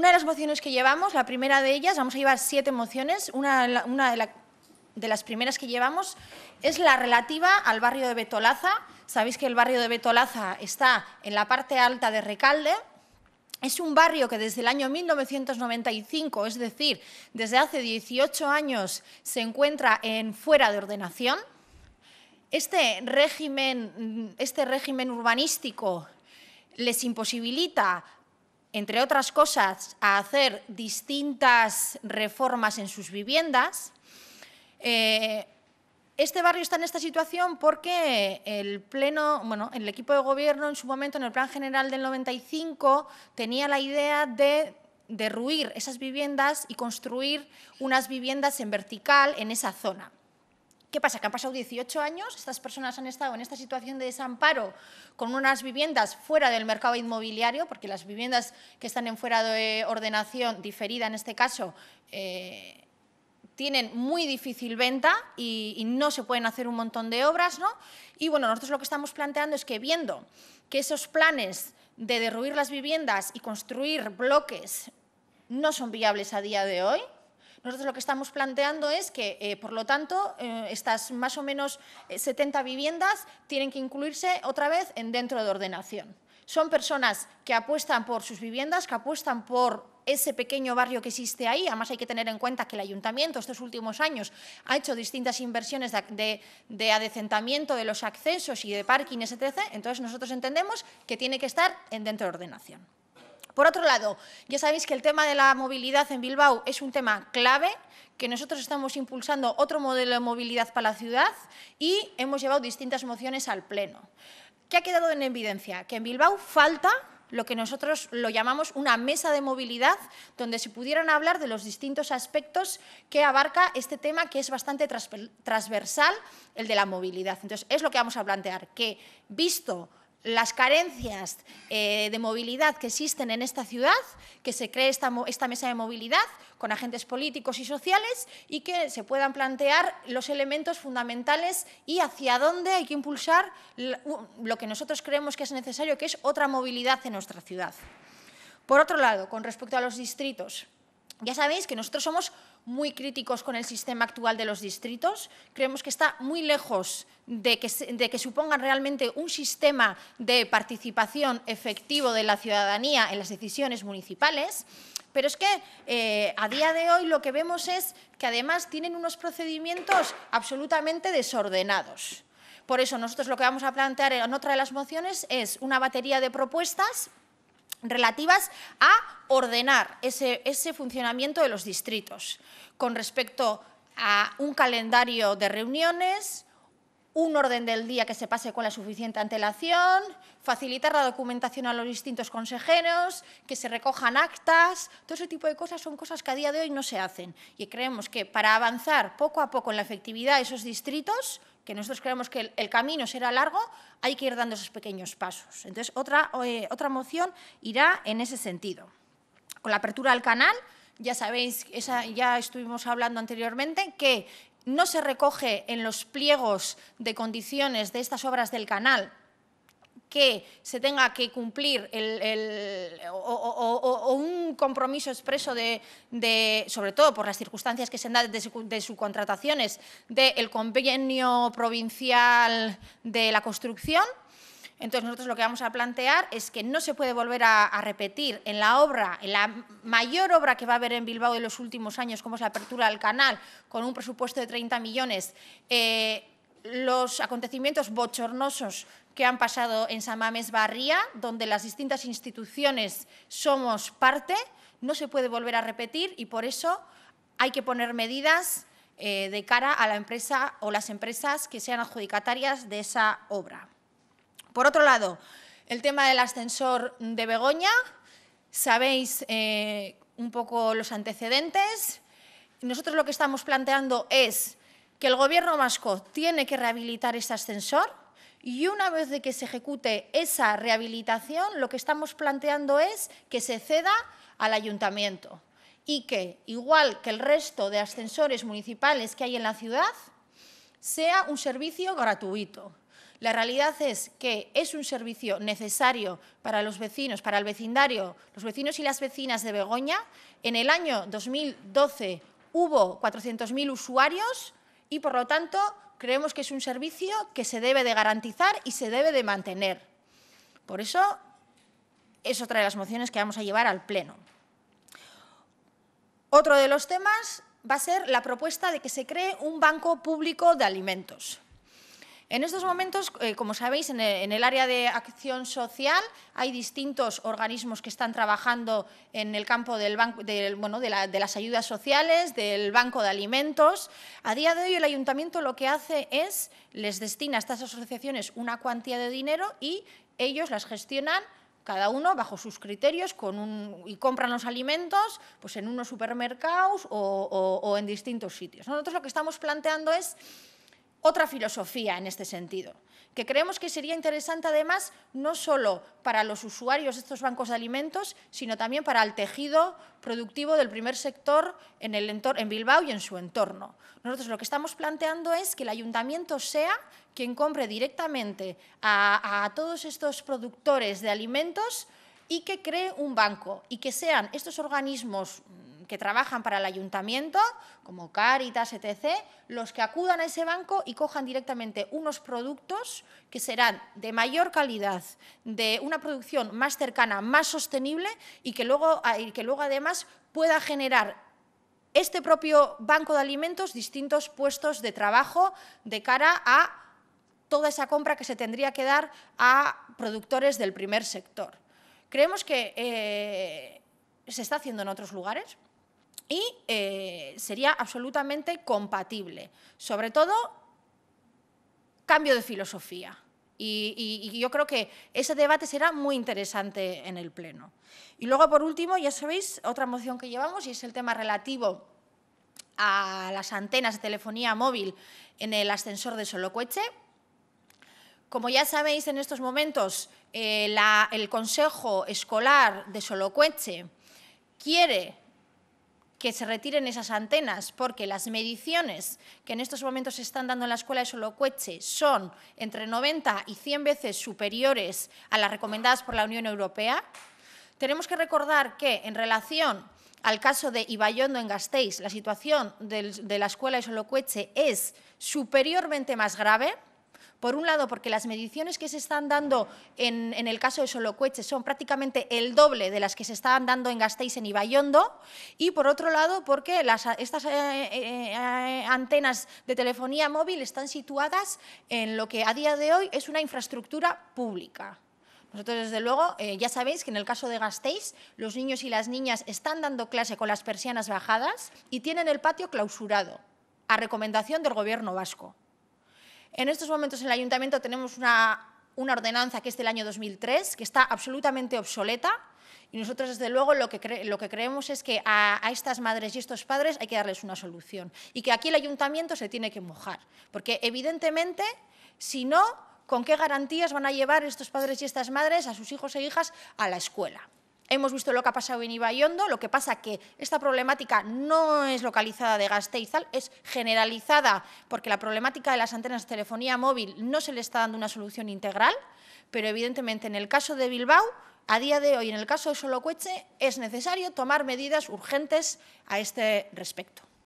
Una de las mociones que llevamos, la primera de ellas, vamos a llevar siete mociones, una, de, las primeras que llevamos es la relativa al barrio de Betolaza. Sabéis que el barrio de Betolaza está en la parte alta de Recalde. Es un barrio que desde el año 1995, es decir, desde hace 18 años, se encuentra en fuera de ordenación. Este régimen, este régimen urbanístico les imposibilita entre otras cosas, a hacer distintas reformas en sus viviendas. Eh, este barrio está en esta situación porque el pleno, bueno, el equipo de gobierno en su momento, en el plan general del 95, tenía la idea de derruir esas viviendas y construir unas viviendas en vertical en esa zona. ¿Qué pasa? Que han pasado 18 años, estas personas han estado en esta situación de desamparo con unas viviendas fuera del mercado inmobiliario, porque las viviendas que están en fuera de ordenación diferida en este caso eh, tienen muy difícil venta y, y, no se pueden hacer un montón de obras. ¿no? Y bueno, nosotros lo que estamos planteando es que viendo que esos planes de derruir las viviendas y construir bloques no son viables a día de hoy, nosotros lo que estamos planteando es que, eh, por lo tanto, eh, estas más o menos 70 eh, viviendas tienen que incluirse otra vez en dentro de ordenación. Son personas que apuestan por sus viviendas, que apuestan por ese pequeño barrio que existe ahí. Además, hay que tener en cuenta que el ayuntamiento estos últimos años ha hecho distintas inversiones de, de, adecentamiento de los accesos y de parking, etc. Entonces, nosotros entendemos que tiene que estar en dentro de ordenación. Por otro lado, ya sabéis que el tema de la movilidad en Bilbao es un tema clave, que nosotros estamos impulsando otro modelo de movilidad para la ciudad y hemos llevado distintas mociones al Pleno. ¿Qué ha quedado en evidencia? Que en Bilbao falta lo que nosotros lo llamamos una mesa de movilidad, donde se pudieran hablar de los distintos aspectos que abarca este tema, que es bastante transversal, el de la movilidad. Entonces, es lo que vamos a plantear, que visto las carencias eh, de movilidad que existen en esta ciudad, que se cree esta, esta, mesa de movilidad con agentes políticos y sociales y que se puedan plantear los elementos fundamentales y hacia dónde hay que impulsar lo que nosotros creemos que es necesario, que es otra movilidad en nuestra ciudad. Por otro lado, con respecto a los distritos, ya sabéis que nosotros somos muy críticos con el sistema actual de los distritos. Creemos que está muy lejos de que, de que supongan realmente un sistema de participación efectivo de la ciudadanía en las decisiones municipales. Pero es que eh, a día de hoy lo que vemos es que además tienen unos procedimientos absolutamente desordenados. Por eso nosotros lo que vamos a plantear en otra de las mociones es una batería de propuestas relativas a ordenar ese, funcionamiento de los distritos con respecto a un calendario de reuniones, un orden del día que se pase con la suficiente antelación, facilitar la documentación a los distintos consejeros, que se recojan actas, todo ese tipo de cosas son cosas que a día de hoy no se hacen. Y creemos que para avanzar poco a poco en la efectividad de esos distritos, que nosotros creemos que el, camino será largo, hay que ir dando esos pequeños pasos. Entonces, otra, eh, otra moción irá en ese sentido. Con la apertura al canal, ya sabéis, ya estuvimos hablando anteriormente, que no se recoge en los pliegos de condiciones de estas obras del canal que se tenga que cumplir el, o, un compromiso expreso de, sobre todo por las circunstancias que se dan de, de subcontrataciones, del convenio provincial de la construcción, entonces, nosotros lo que vamos a plantear es que no se puede volver a, repetir en la obra, en la mayor obra que va a haber en Bilbao de los últimos años, como es la apertura del canal, con un presupuesto de 30 millones, eh, los acontecimientos bochornosos que han pasado en San Mames Barría, donde las distintas instituciones somos parte, no se puede volver a repetir y por eso hay que poner medidas eh, de cara a la empresa o las empresas que sean adjudicatarias de esa obra. Por otro lado, el tema del ascensor de Begoña, sabéis eh, un poco los antecedentes. Nosotros lo que estamos planteando es que el Gobierno vasco tiene que rehabilitar este ascensor y una vez de que se ejecute esa rehabilitación, lo que estamos planteando es que se ceda al ayuntamiento y que, igual que el resto de ascensores municipales que hay en la ciudad, sea un servicio gratuito. La realidad es que es un servicio necesario para los vecinos, para el vecindario, los vecinos y las vecinas de Begoña. En el año 2012 hubo 400.000 usuarios, y, por lo tanto, creemos que es un servicio que se debe de garantizar y se debe de mantener. Por eso, es otra de las mociones que vamos a llevar al Pleno. Otro de los temas va a ser la propuesta de que se cree un banco público de alimentos. En estos momentos, eh, como sabéis, e, en el, área de acción social hay distintos organismos que están trabajando en el campo de, las ayudas sociales, del banco de alimentos. A día de hoy el ayuntamiento lo que hace es, les destina a estas asociaciones una cuantía de dinero y ellos las gestionan cada uno bajo sus criterios y compran los alimentos pues en unos supermercados o en distintos sitios. Nosotros lo que estamos planteando es otra filosofía en este sentido, que creemos que sería interesante además no solo para los usuarios de estos bancos de alimentos, sino también para el tejido productivo del primer sector en, Bilbao y en su entorno. Nosotros lo que estamos planteando es que el ayuntamiento sea quien compre directamente a todos estos productores de alimentos y que cree un banco y que sean estos organismos que trabajan para el ayuntamiento, como Caritas, etc., los que acudan a ese banco y cojan directamente unos productos que serán de mayor calidad, de una producción más cercana, más sostenible y que luego, ah, que luego además pueda generar este propio banco de alimentos distintos puestos de trabajo de cara a toda esa compra que se tendría que dar a productores del primer sector. Creemos que eh, se está haciendo en otros lugares, y eh, sería absolutamente compatible. Sobre todo, cambio de filosofía. Y, yo creo que ese debate será muy interesante en el Pleno. Y luego, por último, ya sabéis, otra moción que llevamos y es el tema relativo a las antenas de telefonía móvil en el ascensor de Solocueche. Como ya sabéis, en estos momentos eh, el Consejo Escolar de Solocueche quiere que se retiren esas antenas, porque las mediciones que en estos momentos se están dando en la escuela de Solocueche son entre 90 y 100 veces superiores a las recomendadas por la Unión Europea. Tenemos que recordar que, en relación al caso de Ibayondo en Gasteiz, la situación de la escuela de Solocueche es superiormente más grave, por un lado, porque las mediciones que se están dando en, el caso de Solocueche son prácticamente el doble de las que se estaban dando en Gasteiz, en Ibayondo, y por otro lado, porque estas eh, eh, eh, antenas de telefonía móvil están situadas en lo que a día de hoy es una infraestructura pública. Nosotros, desde luego, ya sabéis que en el caso de Gasteiz, los niños y las niñas están dando clase con las persianas bajadas y tienen el patio clausurado, a recomendación del Gobierno vasco. En estos momentos en el ayuntamiento tenemos una, ordenanza que es del año 2003, que está absolutamente obsoleta, y nosotros, desde luego, lo que, creemos es que a, a, estas madres y estos padres hay que darles una solución y que aquí el ayuntamiento se tiene que mojar, porque evidentemente, si no, ¿con qué garantías van a llevar estos padres y estas madres a sus hijos e hijas a la escuela? Hemos visto lo que ha pasado en ibayondo lo que pasa es que esta problemática no es localizada de Gasteiz, es generalizada, porque la problemática de las antenas de telefonía móvil no se le está dando una solución integral, pero evidentemente en el caso de Bilbao, a día de hoy, en el caso de Solocueche, es necesario tomar medidas urgentes a este respecto.